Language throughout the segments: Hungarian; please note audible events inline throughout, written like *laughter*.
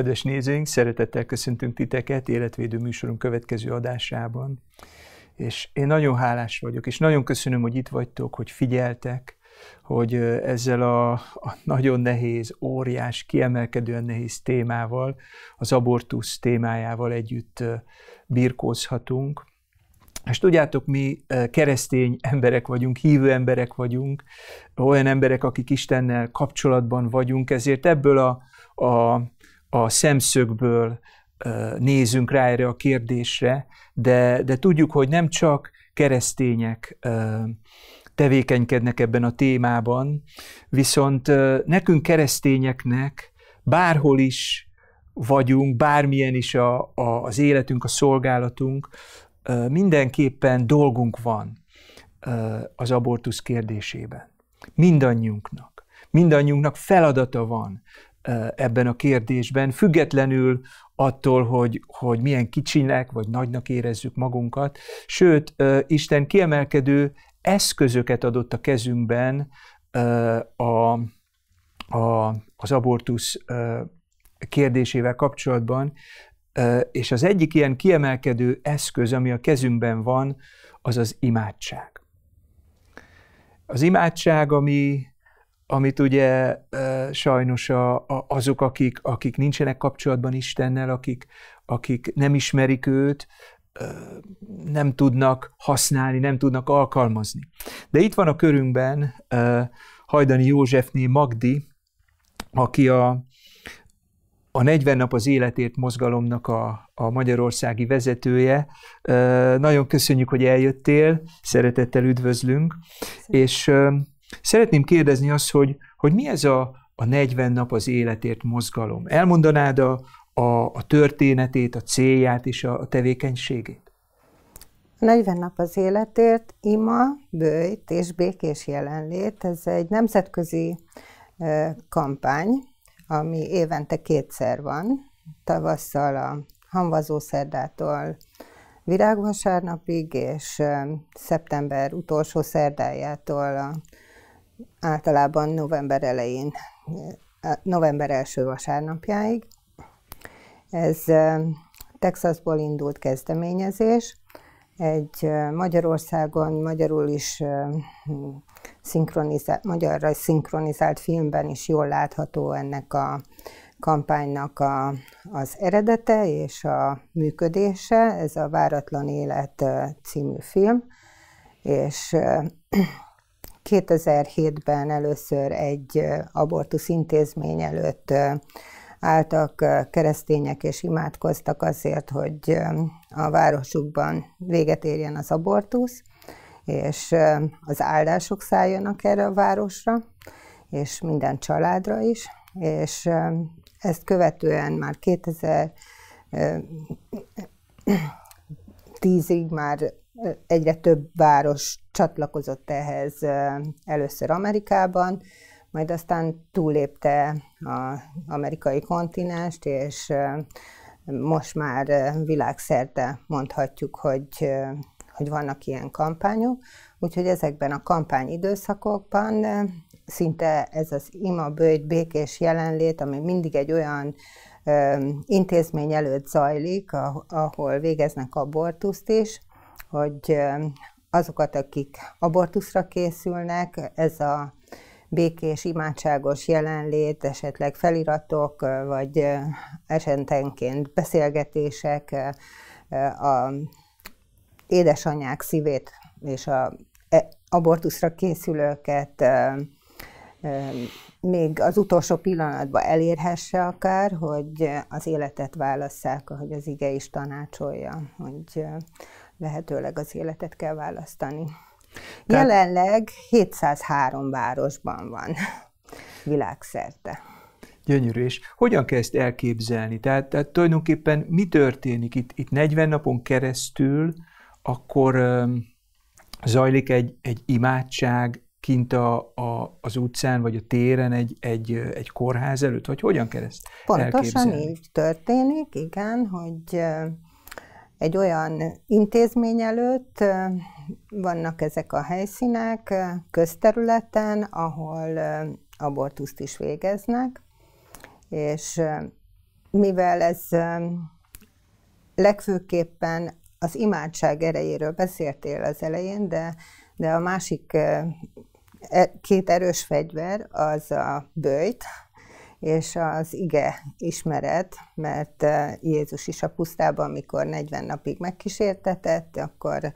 Kedves nézőink, szeretettel köszöntünk titeket életvédő műsorunk következő adásában. És én nagyon hálás vagyok, és nagyon köszönöm, hogy itt vagytok, hogy figyeltek, hogy ezzel a, a nagyon nehéz, óriás, kiemelkedően nehéz témával, az abortusz témájával együtt birkózhatunk. És tudjátok, mi keresztény emberek vagyunk, hívő emberek vagyunk, olyan emberek, akik Istennel kapcsolatban vagyunk, ezért ebből a, a a szemszögből nézünk rá erre a kérdésre, de, de tudjuk, hogy nem csak keresztények tevékenykednek ebben a témában, viszont nekünk keresztényeknek bárhol is vagyunk, bármilyen is a, a, az életünk, a szolgálatunk, mindenképpen dolgunk van az abortusz kérdésében. Mindannyiunknak. Mindannyiunknak feladata van ebben a kérdésben, függetlenül attól, hogy, hogy milyen kicsinek vagy nagynak érezzük magunkat, sőt, Isten kiemelkedő eszközöket adott a kezünkben a, a, az abortusz kérdésével kapcsolatban, és az egyik ilyen kiemelkedő eszköz, ami a kezünkben van, az az imádság. Az imádság, ami amit ugye sajnos a, a, azok, akik, akik nincsenek kapcsolatban Istennel, akik, akik nem ismerik őt, nem tudnak használni, nem tudnak alkalmazni. De itt van a körünkben Hajdani Józsefné Magdi, aki a, a 40 nap az életért mozgalomnak a, a magyarországi vezetője. Nagyon köszönjük, hogy eljöttél, szeretettel üdvözlünk, Szépen. és Szeretném kérdezni azt, hogy, hogy mi ez a, a 40 nap az életért mozgalom? Elmondanád a, a, a történetét, a célját és a, a tevékenységét? 40 nap az életért, ima, bőjt és békés jelenlét. Ez egy nemzetközi kampány, ami évente kétszer van. Tavasszal a szerdától, virágvasárnapig, és szeptember utolsó szerdájától a általában november elején, eh, november első vasárnapjáig. Ez eh, Texasból indult kezdeményezés, egy eh, Magyarországon, magyarul is szinkronizált, magyarra szinkronizált filmben is jól látható ennek a kampánynak a, az eredete és a működése. Ez a Váratlan Élet című film, és 2007-ben először egy abortusz intézmény előtt álltak keresztények és imádkoztak azért, hogy a városukban véget érjen az abortusz, és az áldások szálljanak erre a városra, és minden családra is, és ezt követően már 2010-ig már egyre több város csatlakozott ehhez először Amerikában, majd aztán túlépte az amerikai kontinenst, és most már világszerte mondhatjuk, hogy, hogy vannak ilyen kampányok. Úgyhogy ezekben a kampányidőszakokban szinte ez az ima bőjt békés jelenlét, ami mindig egy olyan intézmény előtt zajlik, ahol végeznek abortuszt is, hogy azokat, akik abortuszra készülnek, ez a békés, imádságos jelenlét, esetleg feliratok, vagy esetenként beszélgetések a édesanyák szívét és a e, abortuszra készülőket még az utolsó pillanatban elérhesse akár, hogy az életet válasszák, ahogy az ige is tanácsolja, hogy lehetőleg az életet kell választani. Tehát... Jelenleg 703 városban van világszerte. Gyönyörű, és hogyan kell ezt elképzelni? Tehát, tehát tulajdonképpen mi történik itt? Itt 40 napon keresztül akkor um, zajlik egy, egy imádság kint a, a, az utcán, vagy a téren egy, egy, egy kórház előtt, vagy hogyan kell ezt Pontosan elképzelni? így történik, igen, hogy egy olyan intézmény előtt, vannak ezek a helyszínek közterületen, ahol abortuszt is végeznek, és mivel ez legfőképpen az imádság erejéről beszéltél az elején, de, de a másik e, két erős fegyver az a bőjt, és az ige ismeret, mert eh, Jézus is a pusztában, amikor 40 napig megkísértetett, akkor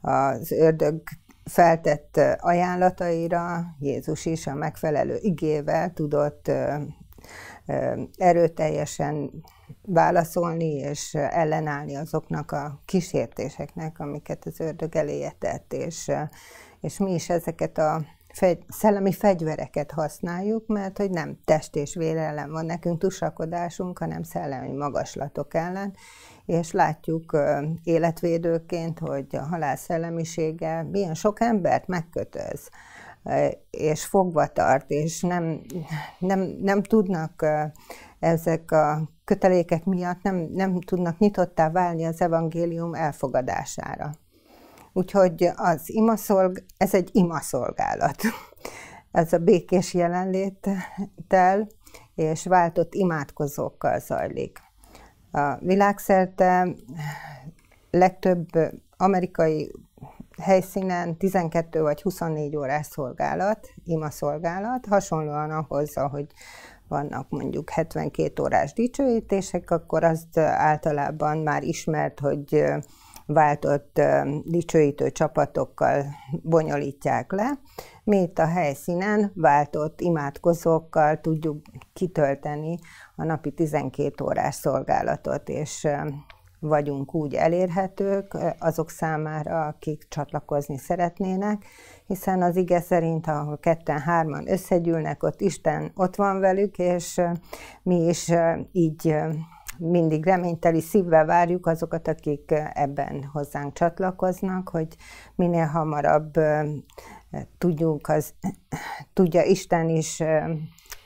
az ördög feltett eh, ajánlataira Jézus is a megfelelő igével tudott eh, erőteljesen válaszolni és ellenállni azoknak a kísértéseknek, amiket az ördög eléje tett, és, és mi is ezeket a fegy, szellemi fegyvereket használjuk, mert hogy nem test és vér ellen van nekünk tusakodásunk, hanem szellemi magaslatok ellen, és látjuk életvédőként, hogy a halál szellemisége milyen sok embert megkötöz és fogva tart, és nem, nem, nem tudnak ezek a kötelékek miatt nem, nem tudnak nyitottá válni az evangélium elfogadására. Úgyhogy az imaszolg, ez egy imaszolgálat. *laughs* ez a békés jelenléttel és váltott imádkozókkal zajlik. A világszerte legtöbb amerikai helyszínen 12 vagy 24 órás szolgálat, ima szolgálat, hasonlóan ahhoz, ahogy vannak mondjuk 72 órás dicsőítések, akkor azt általában már ismert, hogy váltott dicsőítő csapatokkal bonyolítják le. Mi itt a helyszínen váltott imádkozókkal tudjuk kitölteni a napi 12 órás szolgálatot, és vagyunk úgy elérhetők azok számára, akik csatlakozni szeretnének, hiszen az ige szerint, ahol ketten-hárman összegyűlnek, ott Isten ott van velük, és mi is így mindig reményteli szívvel várjuk azokat, akik eh, ebben hozzánk csatlakoznak, hogy minél hamarabb eh, tudjunk, az, tudja Isten is eh,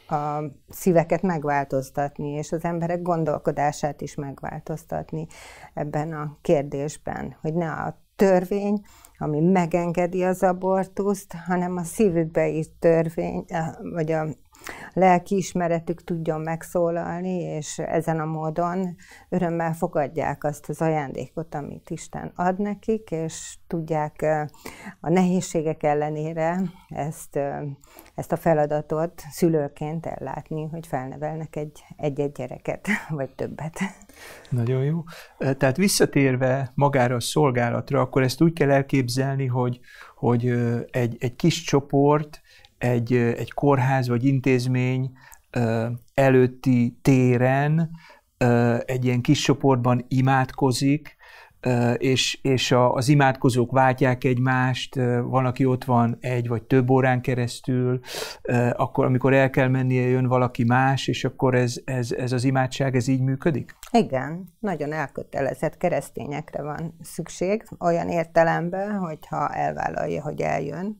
a szíveket megváltoztatni, és az emberek gondolkodását is megváltoztatni ebben a kérdésben, hogy ne a törvény, ami megengedi az abortuszt, hanem a szívükbe is törvény, vagy a ismeretük tudjon megszólalni, és ezen a módon örömmel fogadják azt az ajándékot, amit Isten ad nekik, és tudják a nehézségek ellenére ezt, ezt a feladatot szülőként ellátni, hogy felnevelnek egy, egy-egy gyereket, *laughs* vagy többet. Nagyon jó. Tehát visszatérve magára a szolgálatra, akkor ezt úgy kell elképzelni, hogy, hogy egy, egy kis csoport, egy, egy kórház vagy intézmény előtti téren egy ilyen kis csoportban imádkozik, és, és az imádkozók váltják egymást, van, aki ott van egy vagy több órán keresztül, akkor amikor el kell mennie, jön valaki más, és akkor ez, ez, ez az imádság, ez így működik? Igen, nagyon elkötelezett keresztényekre van szükség, olyan értelemben, hogyha elvállalja, hogy eljön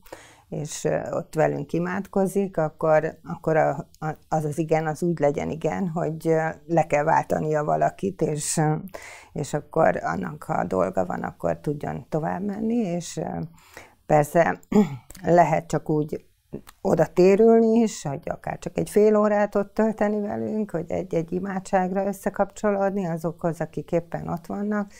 és ott velünk imádkozik, akkor, akkor a, a, az az igen, az úgy legyen igen, hogy le kell váltania valakit, és, és akkor annak, ha dolga van, akkor tudjon tovább menni, és persze *clears throat* lehet csak úgy oda térülni is, hogy akár csak egy fél órát ott tölteni velünk, hogy egy-egy imádságra összekapcsolódni azokhoz, akik éppen ott vannak.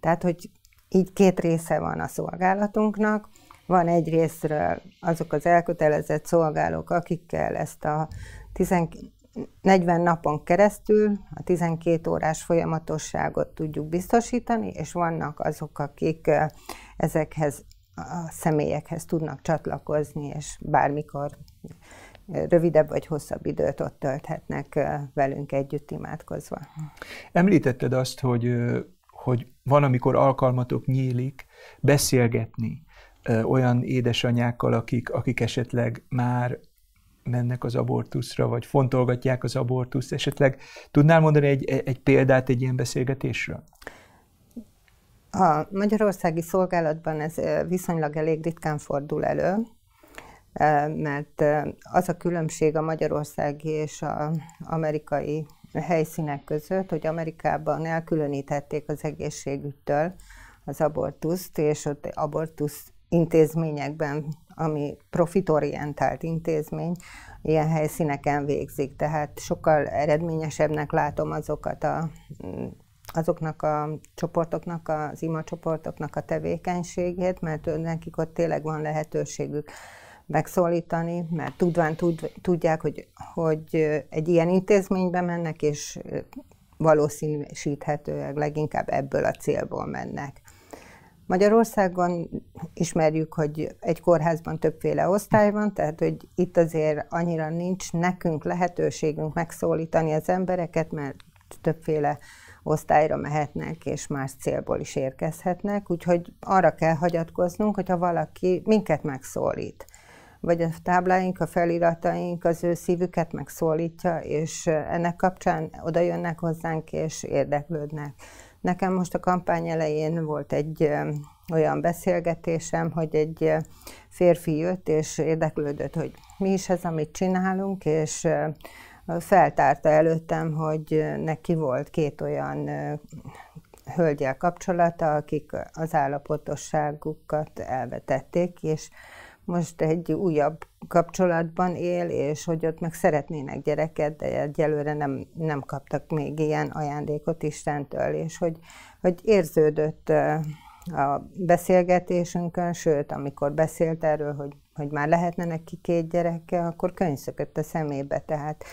Tehát, hogy így két része van a szolgálatunknak, van egy részről azok az elkötelezett szolgálók, akikkel ezt a 40 napon keresztül a 12 órás folyamatosságot tudjuk biztosítani, és vannak azok, akik ezekhez a személyekhez tudnak csatlakozni, és bármikor rövidebb vagy hosszabb időt ott tölthetnek velünk együtt imádkozva. Említetted azt, hogy, hogy van, amikor alkalmatok nyílik beszélgetni olyan édesanyákkal, akik, akik esetleg már mennek az abortuszra, vagy fontolgatják az abortuszt. Esetleg tudnál mondani egy, egy példát egy ilyen beszélgetésről? A magyarországi szolgálatban ez viszonylag elég ritkán fordul elő, mert az a különbség a magyarországi és az amerikai helyszínek között, hogy Amerikában elkülönítették az egészségüttől az abortuszt, és ott abortusz intézményekben, ami profitorientált intézmény, ilyen helyszíneken végzik. Tehát sokkal eredményesebbnek látom azokat a azoknak a csoportoknak, az ima csoportoknak a tevékenységét, mert nekik ott tényleg van lehetőségük megszólítani, mert tudván tud, tudják, hogy, hogy egy ilyen intézménybe mennek, és valószínűsíthetőleg leginkább ebből a célból mennek. Magyarországon ismerjük, hogy egy kórházban többféle osztály van, tehát hogy itt azért annyira nincs nekünk lehetőségünk megszólítani az embereket, mert többféle osztályra mehetnek, és más célból is érkezhetnek, úgyhogy arra kell hagyatkoznunk, hogyha valaki minket megszólít, vagy a tábláink, a felirataink az ő szívüket megszólítja, és ennek kapcsán oda jönnek hozzánk, és érdeklődnek. Nekem most a kampány elején volt egy olyan beszélgetésem, hogy egy férfi jött és érdeklődött, hogy mi is ez, amit csinálunk, és feltárta előttem, hogy neki volt két olyan hölgyel kapcsolata, akik az állapotosságukat elvetették, és most egy újabb kapcsolatban él, és hogy ott meg szeretnének gyereket, de egyelőre nem, nem kaptak még ilyen ajándékot Istentől, és hogy, hogy érződött a beszélgetésünkön, sőt, amikor beszélt erről, hogy, hogy már lehetne neki két gyereke, akkor könyszökött a szemébe, tehát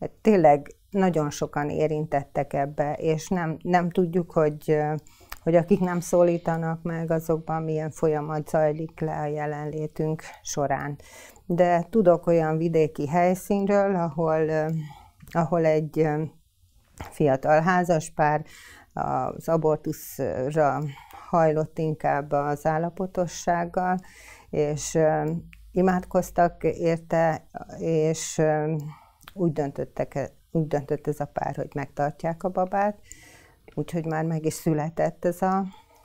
hát tényleg nagyon sokan érintettek ebbe, és nem, nem tudjuk, hogy hogy akik nem szólítanak meg, azokban milyen folyamat zajlik le a jelenlétünk során. De tudok olyan vidéki helyszínről, ahol, ahol egy fiatal házaspár az abortuszra hajlott inkább az állapotossággal, és imádkoztak érte, és úgy döntöttek, e, úgy döntött ez a pár, hogy megtartják a babát, úgyhogy már meg is született ez a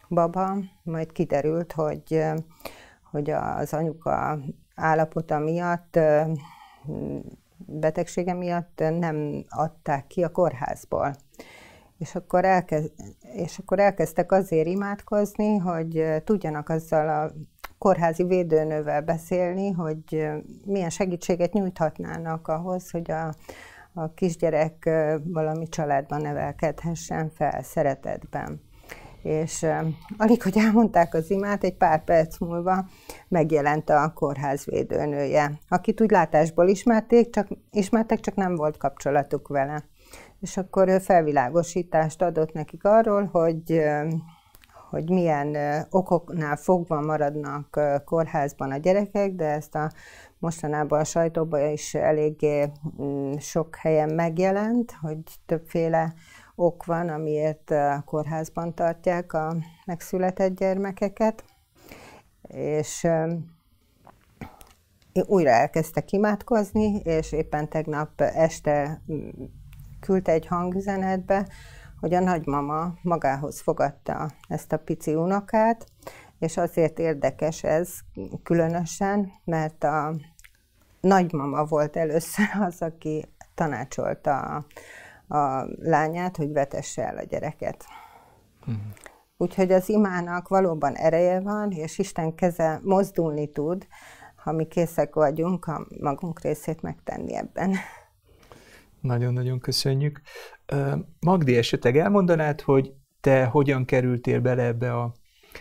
baba, majd kiderült, hogy, hogy az anyuka állapota miatt, betegsége miatt nem adták ki a kórházból. És akkor, elkez, és akkor elkezdtek azért imádkozni, hogy tudjanak azzal a kórházi védőnővel beszélni, hogy milyen segítséget nyújthatnának ahhoz, hogy a, a kisgyerek valami családban nevelkedhessen fel, szeretetben. És alig, hogy elmondták az imát, egy pár perc múlva megjelent a kórház védőnője, akit úgy látásból ismerték, csak, ismertek, csak nem volt kapcsolatuk vele. És akkor ő felvilágosítást adott nekik arról, hogy hogy milyen okoknál fogva maradnak kórházban a gyerekek, de ezt a mostanában a sajtóban is elég mm, sok helyen megjelent, hogy többféle ok van, amiért eh, a kórházban tartják a megszületett gyermekeket, és eh, újra elkezdtek imádkozni, és éppen tegnap este mm, küldte egy hangüzenetbe, hogy a nagymama magához fogadta ezt a pici unokát, és azért érdekes ez különösen, mert a nagymama volt először az, aki tanácsolta a, a lányát, hogy vetesse el a gyereket. Uh-huh. Úgyhogy az imának valóban ereje van, és Isten keze mozdulni tud, ha mi készek vagyunk a magunk részét megtenni ebben. Nagyon-nagyon köszönjük. Magdi, esetleg elmondanád, hogy te hogyan kerültél bele ebbe a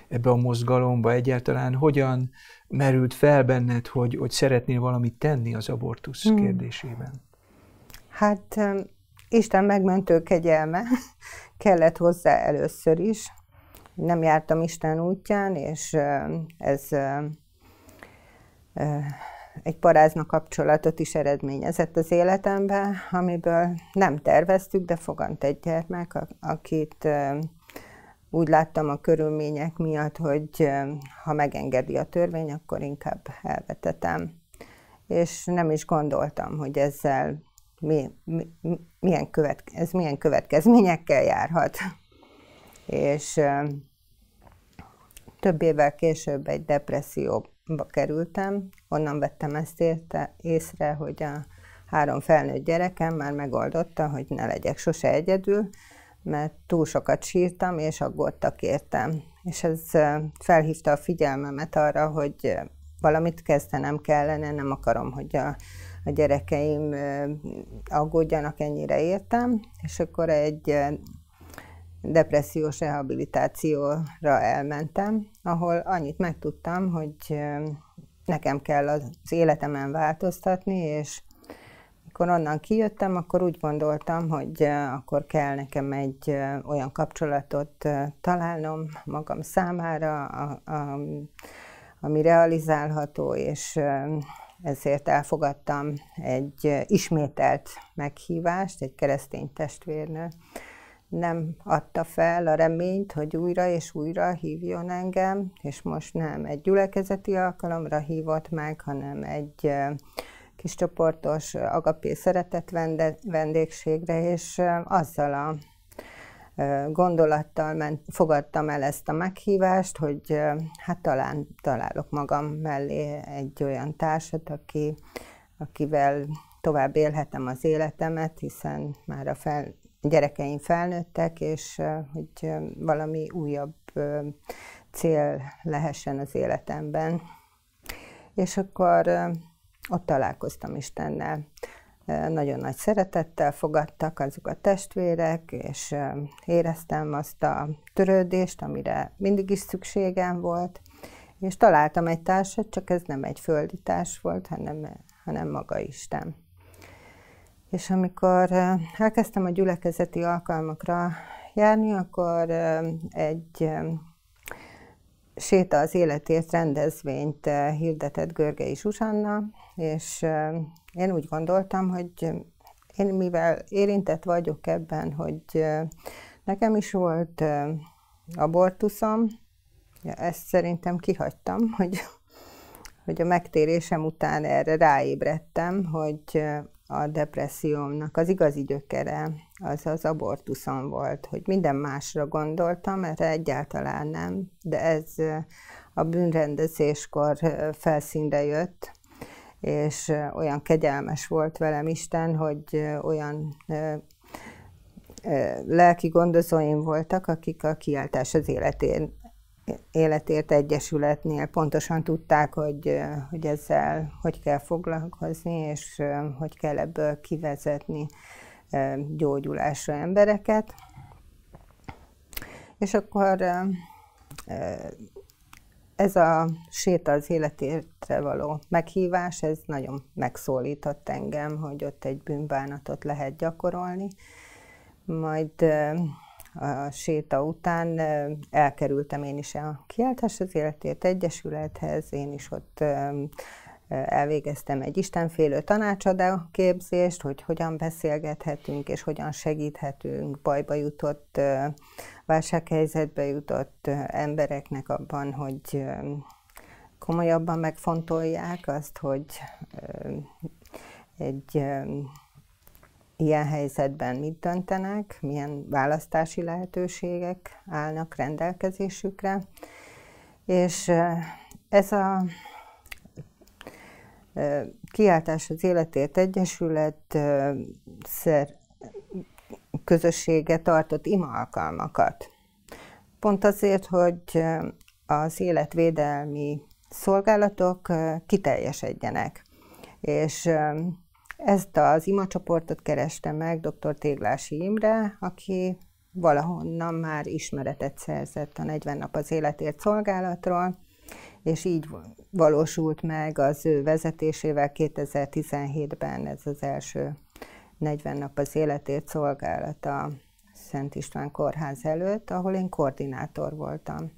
ebbe a mozgalomba egyáltalán hogyan merült fel benned, hogy, hogy szeretnél valamit tenni az abortusz hmm. kérdésében? Hát Isten megmentő kegyelme *laughs* kellett hozzá először is. Nem jártam Isten útján, és ez eh, egy parázna kapcsolatot is eredményezett az életemben, amiből nem terveztük, de fogant egy gyermek, akit úgy láttam a körülmények miatt, hogy ha megengedi a törvény, akkor inkább elvetetem. És nem is gondoltam, hogy ezzel mi, mi, milyen követke, ez milyen következményekkel járhat. És több évvel később egy depresszióba kerültem, onnan vettem ezt érte, észre, hogy a három felnőtt gyerekem már megoldotta, hogy ne legyek sose egyedül, mert túl sokat sírtam, és aggódtak értem. És ez felhívta a figyelmemet arra, hogy valamit kezdenem kellene, nem akarom, hogy a, a gyerekeim aggódjanak ennyire értem, és akkor egy depressziós rehabilitációra elmentem, ahol annyit megtudtam, hogy nekem kell az életemen változtatni, és amikor onnan kijöttem, akkor úgy gondoltam, hogy eh, akkor kell nekem egy eh, olyan kapcsolatot eh, találnom magam számára, a, a, ami realizálható, és ezért elfogadtam egy ismételt meghívást, egy keresztény testvérnő. Nem adta fel a reményt, hogy újra és újra hívjon engem, és most nem egy gyülekezeti alkalomra hívott meg, hanem egy kis csoportos agapé szeretett vendégségre, és azzal a gondolattal ment, fogadtam el ezt a meghívást, hogy hát talán találok magam mellé egy olyan társat, aki, akivel tovább élhetem az életemet, hiszen már a fel, gyerekeim felnőttek, és hogy valami újabb cél lehessen az életemben. És akkor ott találkoztam Istennel. Nagyon nagy szeretettel fogadtak azok a testvérek, és éreztem azt a törődést, amire mindig is szükségem volt, és találtam egy társat, csak ez nem egy földi társ volt, hanem, hanem maga Isten. És amikor elkezdtem a gyülekezeti alkalmakra járni, akkor egy séta az életért rendezvényt hirdetett Görgei Zsuzsanna, és én úgy gondoltam, hogy én mivel érintett vagyok ebben, hogy nekem is volt abortuszom, ezt szerintem kihagytam, *laughs* hogy, hogy a megtérésem után erre ráébredtem, hogy a depressziómnak az igazi gyökere az az abortuszom volt, hogy minden másra gondoltam, mert egyáltalán nem, de ez a bűnrendezéskor felszínre jött, és olyan kegyelmes volt velem Isten, hogy olyan lelki gondozóim voltak, akik a kiáltás az életén, életért egyesületnél pontosan tudták, hogy, hogy ezzel hogy kell foglalkozni, és hogy kell ebből kivezetni gyógyulásra embereket. És akkor ez a séta az életétre való meghívás, ez nagyon megszólított engem, hogy ott egy bűnbánatot lehet gyakorolni. Majd a séta után elkerültem én is a Kiáltás az Életért Egyesülethez, én is ott elvégeztem egy istenfélő tanácsadó képzést, hogy hogyan beszélgethetünk és hogyan segíthetünk bajba jutott válsághelyzetbe jutott embereknek abban, hogy komolyabban megfontolják azt, hogy egy ilyen helyzetben mit döntenek, milyen választási lehetőségek állnak rendelkezésükre. És ez a Kiáltás az Életért Egyesület szer közössége tartott imaalkalmakat. Pont azért, hogy az életvédelmi szolgálatok kiteljesedjenek. És ezt az imacsoportot kereste meg dr. Téglási Imre, aki valahonnan már ismeretet szerzett a 40 nap az életért szolgálatról, és így valósult meg az ő vezetésével 2017-ben ez az első 40 nap az életét szolgálat a Szent István kórház előtt, ahol én koordinátor voltam.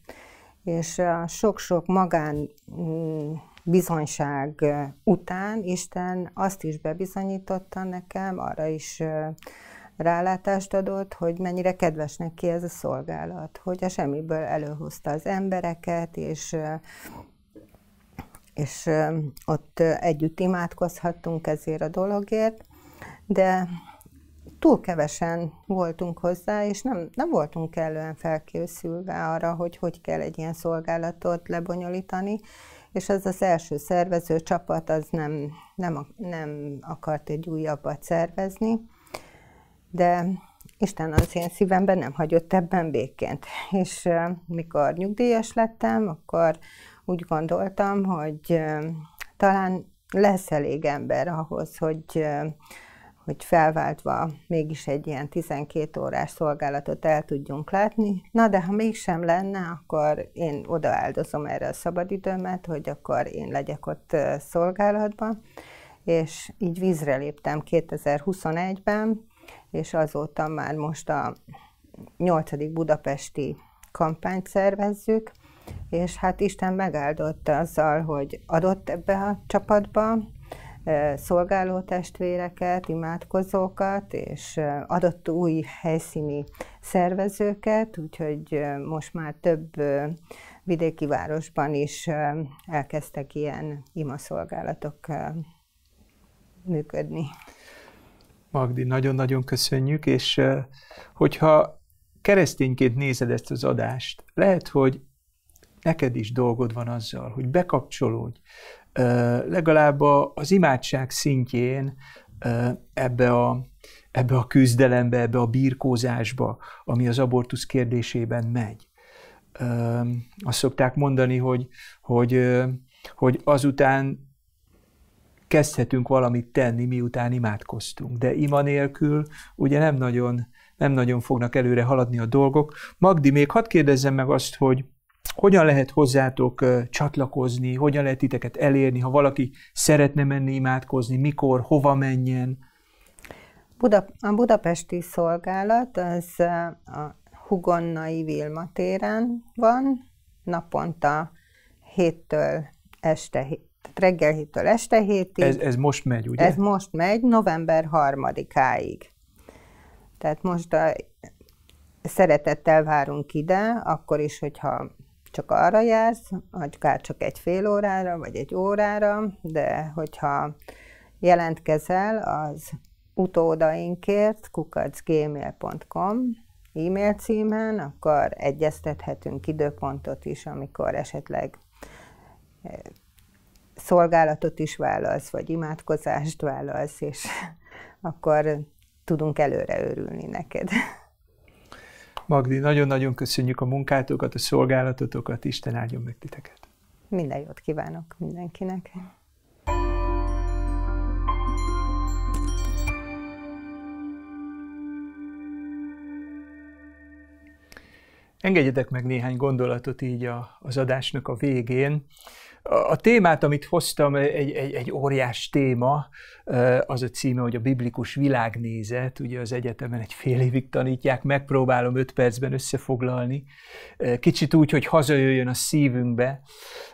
És a sok-sok magán mm, bizonyság után Isten azt is bebizonyította nekem, arra is rálátást adott, hogy mennyire kedves neki ez a szolgálat, hogy a semmiből előhozta az embereket, és és ott együtt imádkozhattunk ezért a dologért, de túl kevesen voltunk hozzá, és nem, nem voltunk kellően felkészülve arra, hogy hogy kell egy ilyen szolgálatot lebonyolítani, és az az első szervező csapat az nem, nem, nem akart egy újabbat szervezni, de Isten az én szívemben nem hagyott ebben béként. És uh, mikor nyugdíjas lettem, akkor úgy gondoltam, hogy uh, talán lesz elég ember ahhoz, hogy uh, hogy felváltva mégis egy ilyen 12 órás szolgálatot el tudjunk látni. Na de ha mégsem lenne, akkor én odaáldozom erre a szabadidőmet, hogy akkor én legyek ott szolgálatban. És így vízre léptem 2021-ben, és azóta már most a 8. budapesti kampányt szervezzük, és hát Isten megáldotta azzal, hogy adott ebbe a csapatba, szolgáló testvéreket, imádkozókat, és adott új helyszíni szervezőket, úgyhogy most már több vidéki városban is elkezdtek ilyen imaszolgálatok működni. Magdi, nagyon-nagyon köszönjük, és hogyha keresztényként nézed ezt az adást, lehet, hogy neked is dolgod van azzal, hogy bekapcsolódj legalább az imádság szintjén ebbe a, ebbe a küzdelembe, ebbe a birkózásba, ami az abortusz kérdésében megy. Azt szokták mondani, hogy, hogy, hogy azután kezdhetünk valamit tenni, miután imádkoztunk. De ima nélkül ugye nem nagyon, nem nagyon fognak előre haladni a dolgok. Magdi, még hadd kérdezzem meg azt, hogy hogyan lehet hozzátok csatlakozni, hogyan lehet titeket elérni, ha valaki szeretne menni imádkozni, mikor, hova menjen? Buda, a budapesti szolgálat az a Hugonnai Vilma téren van, naponta héttől este, tehát reggel héttől este hétig. Ez, ez most megy, ugye? Ez most megy, november harmadikáig. Tehát most a, szeretettel várunk ide, akkor is, hogyha csak arra jársz, akár csak egy fél órára, vagy egy órára, de hogyha jelentkezel az utódainkért kukacgmail.com e-mail címen, akkor egyeztethetünk időpontot is, amikor esetleg eh, szolgálatot is vállalsz, vagy imádkozást vállalsz, és *laughs* akkor tudunk előre örülni neked. Magdi, nagyon-nagyon köszönjük a munkátokat, a szolgálatotokat, Isten áldjon meg titeket. Minden jót kívánok mindenkinek. Engedjetek meg néhány gondolatot így a, az adásnak a végén. A témát, amit hoztam, egy, egy, egy óriás téma, az a címe, hogy a biblikus világnézet, ugye az egyetemen egy fél évig tanítják, megpróbálom öt percben összefoglalni, kicsit úgy, hogy hazajöjjön a szívünkbe.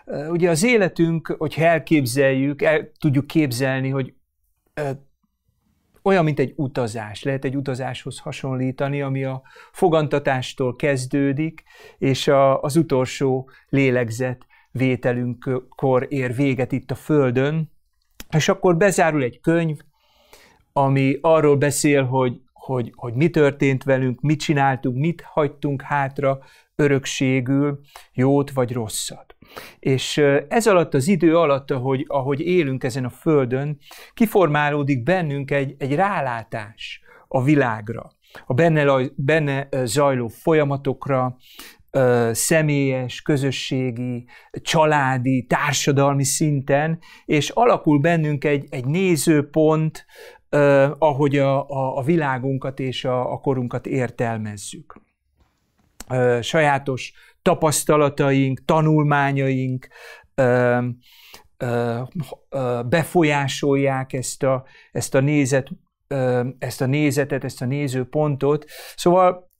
Ugye az életünk, hogyha elképzeljük, el tudjuk képzelni, hogy olyan, mint egy utazás. Lehet egy utazáshoz hasonlítani, ami a fogantatástól kezdődik, és a, az utolsó lélegzet vételünkkor ér véget itt a Földön, és akkor bezárul egy könyv, ami arról beszél, hogy, hogy, hogy mi történt velünk, mit csináltunk, mit hagytunk hátra örökségül, jót vagy rosszat. És ez alatt az idő alatt, ahogy, ahogy élünk ezen a földön, kiformálódik bennünk egy, egy rálátás a világra, a benne, benne zajló folyamatokra, ö, személyes, közösségi, családi, társadalmi szinten, és alakul bennünk egy, egy nézőpont, ö, ahogy a, a, a világunkat és a, a korunkat értelmezzük. Ö, sajátos tapasztalataink, tanulmányaink, ö, befolyásolják ezt a, ezt a nézet, ezt a nézetet, ezt a nézőpontot. Szóval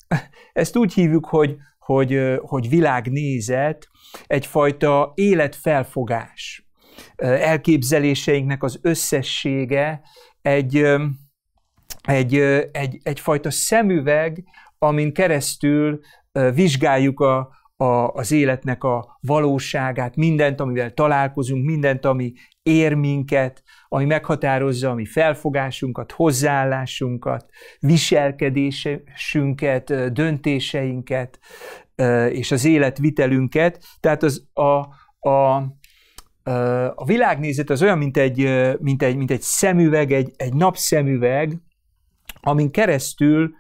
ezt úgy hívjuk, hogy hogy, hogy világnézet, egyfajta életfelfogás, elképzeléseinknek az összessége, egy, egy, egy, egyfajta szemüveg, amin keresztül vizsgáljuk a, a, az életnek a valóságát, mindent, amivel találkozunk, mindent, ami ér minket, ami meghatározza a mi felfogásunkat, hozzáállásunkat, viselkedésünket, döntéseinket és az életvitelünket. Tehát az a, a, a világnézet az olyan, mint egy, mint egy, mint egy szemüveg, egy, egy napszemüveg, amin keresztül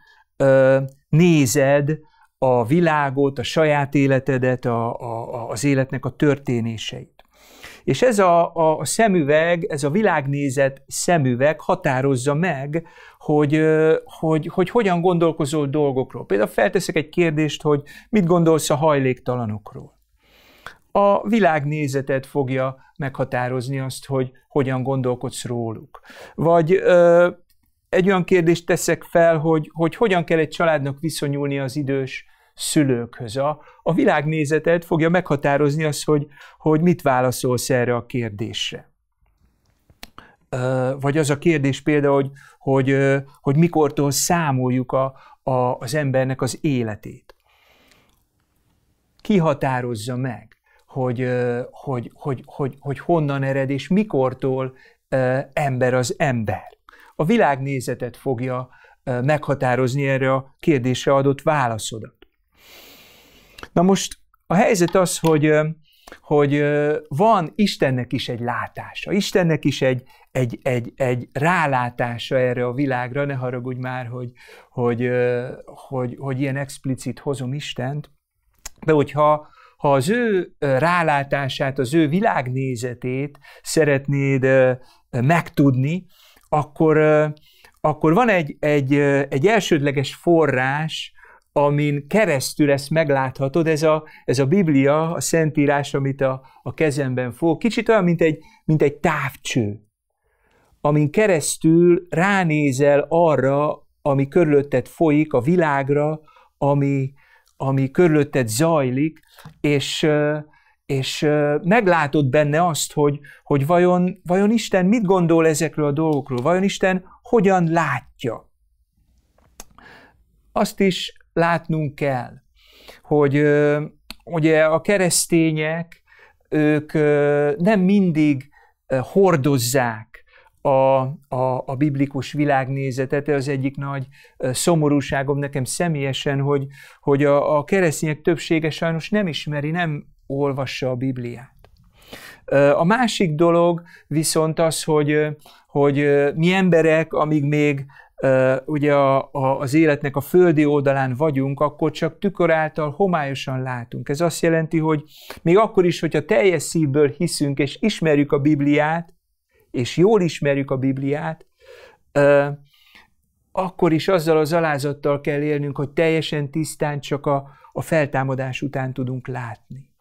nézed a világot, a saját életedet, a, a, az életnek a történéseit. És ez a, a szemüveg, ez a világnézet szemüveg határozza meg, hogy, hogy, hogy hogyan gondolkozol dolgokról. Például felteszek egy kérdést, hogy mit gondolsz a hajléktalanokról. A világnézetet fogja meghatározni azt, hogy hogyan gondolkodsz róluk. Vagy egy olyan kérdést teszek fel, hogy, hogy hogyan kell egy családnak viszonyulni az idős szülőkhöz. A, a világnézetet fogja meghatározni az, hogy, hogy mit válaszolsz erre a kérdésre. Vagy az a kérdés például, hogy, hogy, hogy mikortól számoljuk a, a, az embernek az életét. Ki határozza meg, hogy, hogy, hogy, hogy, hogy honnan ered és mikortól ember az ember. A világnézetet fogja meghatározni erre a kérdésre adott válaszodat. Na most a helyzet az, hogy, hogy van Istennek is egy látása, Istennek is egy, egy, egy, egy rálátása erre a világra, ne haragudj már, hogy, hogy, hogy, hogy ilyen explicit hozom Istent, de hogyha ha az ő rálátását, az ő világnézetét szeretnéd megtudni, akkor, akkor van egy, egy, egy elsődleges forrás, amin keresztül ezt megláthatod, ez a, ez a Biblia, a Szentírás, amit a, a kezemben fog, kicsit olyan, mint egy, mint egy távcső, amin keresztül ránézel arra, ami körülötted folyik, a világra, ami, ami körülötted zajlik, és, és meglátod benne azt, hogy, hogy vajon, vajon Isten mit gondol ezekről a dolgokról, vajon Isten hogyan látja. Azt is látnunk kell, hogy ugye a keresztények, ők nem mindig hordozzák a, a, a biblikus világnézetet. Ez az egyik nagy szomorúságom nekem személyesen, hogy, hogy a, a keresztények többsége sajnos nem ismeri, nem olvassa a Bibliát. A másik dolog viszont az, hogy, hogy mi emberek, amíg még ugye a, a, az életnek a földi oldalán vagyunk, akkor csak tükör által homályosan látunk. Ez azt jelenti, hogy még akkor is, hogyha teljes szívből hiszünk és ismerjük a Bibliát, és jól ismerjük a Bibliát, akkor is azzal az alázattal kell élnünk, hogy teljesen tisztán csak a, a feltámadás után tudunk látni.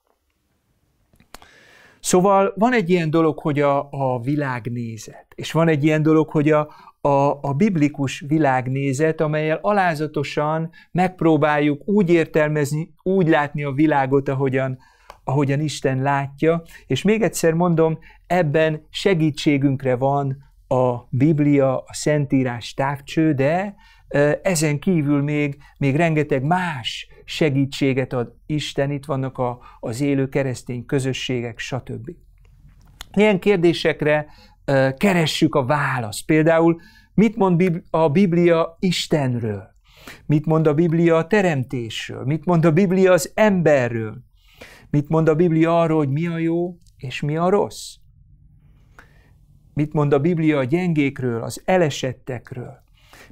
Szóval van egy ilyen dolog, hogy a, a világnézet, és van egy ilyen dolog, hogy a, a, a biblikus világnézet, amelyel alázatosan megpróbáljuk úgy értelmezni, úgy látni a világot, ahogyan, ahogyan Isten látja. És még egyszer mondom, ebben segítségünkre van a Biblia, a Szentírás távcső, de ezen kívül még, még rengeteg más segítséget ad Isten, itt vannak a, az élő keresztény közösségek, stb. Ilyen kérdésekre keressük a választ. Például mit mond a Biblia Istenről? Mit mond a Biblia a teremtésről? Mit mond a Biblia az emberről? Mit mond a Biblia arról, hogy mi a jó és mi a rossz? Mit mond a Biblia a gyengékről, az elesettekről?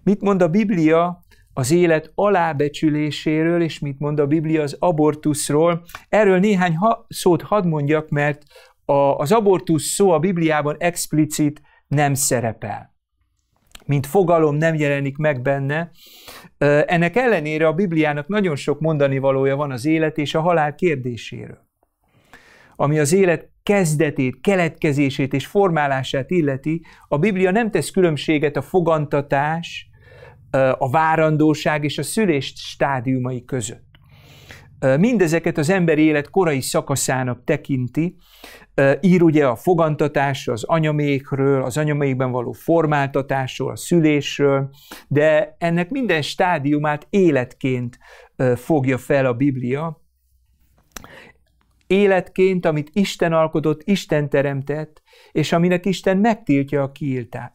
Mit mond a Biblia az élet alábecsüléséről, és mit mond a Biblia az abortuszról? Erről néhány ha- szót hadd mondjak, mert a, az abortusz szó a Bibliában explicit nem szerepel mint fogalom nem jelenik meg benne. Ennek ellenére a Bibliának nagyon sok mondani valója van az élet és a halál kérdéséről, ami az élet kezdetét, keletkezését és formálását illeti, a Biblia nem tesz különbséget a fogantatás, a várandóság és a szülés stádiumai között mindezeket az emberi élet korai szakaszának tekinti, ír ugye a fogantatásról, az anyamékről, az anyamékben való formáltatásról, a szülésről, de ennek minden stádiumát életként fogja fel a Biblia, életként, amit Isten alkotott, Isten teremtett, és aminek Isten megtiltja a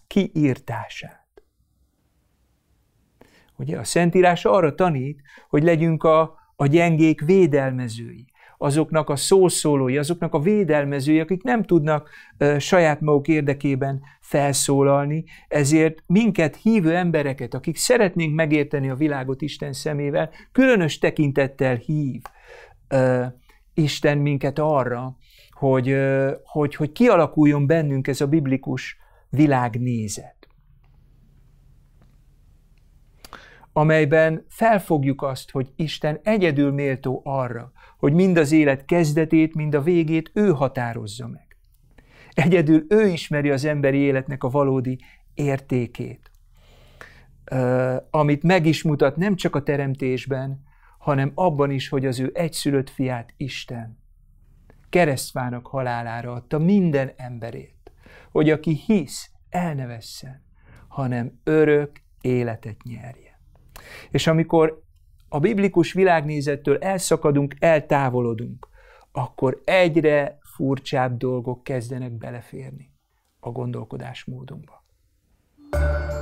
kiírtását. Ugye a Szentírás arra tanít, hogy legyünk a a gyengék védelmezői, azoknak a szószólói, azoknak a védelmezői, akik nem tudnak ö, saját maguk érdekében felszólalni, ezért minket hívő embereket, akik szeretnénk megérteni a világot Isten szemével, különös tekintettel hív ö, Isten minket arra, hogy, ö, hogy, hogy kialakuljon bennünk ez a biblikus világnézet. amelyben felfogjuk azt, hogy Isten egyedül méltó arra, hogy mind az élet kezdetét, mind a végét ő határozza meg. Egyedül ő ismeri az emberi életnek a valódi értékét, amit meg is mutat nem csak a teremtésben, hanem abban is, hogy az ő egyszülött fiát Isten keresztvának halálára adta minden emberét, hogy aki hisz, elnevesse, hanem örök életet nyerje. És amikor a biblikus világnézettől elszakadunk, eltávolodunk, akkor egyre furcsább dolgok kezdenek beleférni a gondolkodásmódunkba. thank you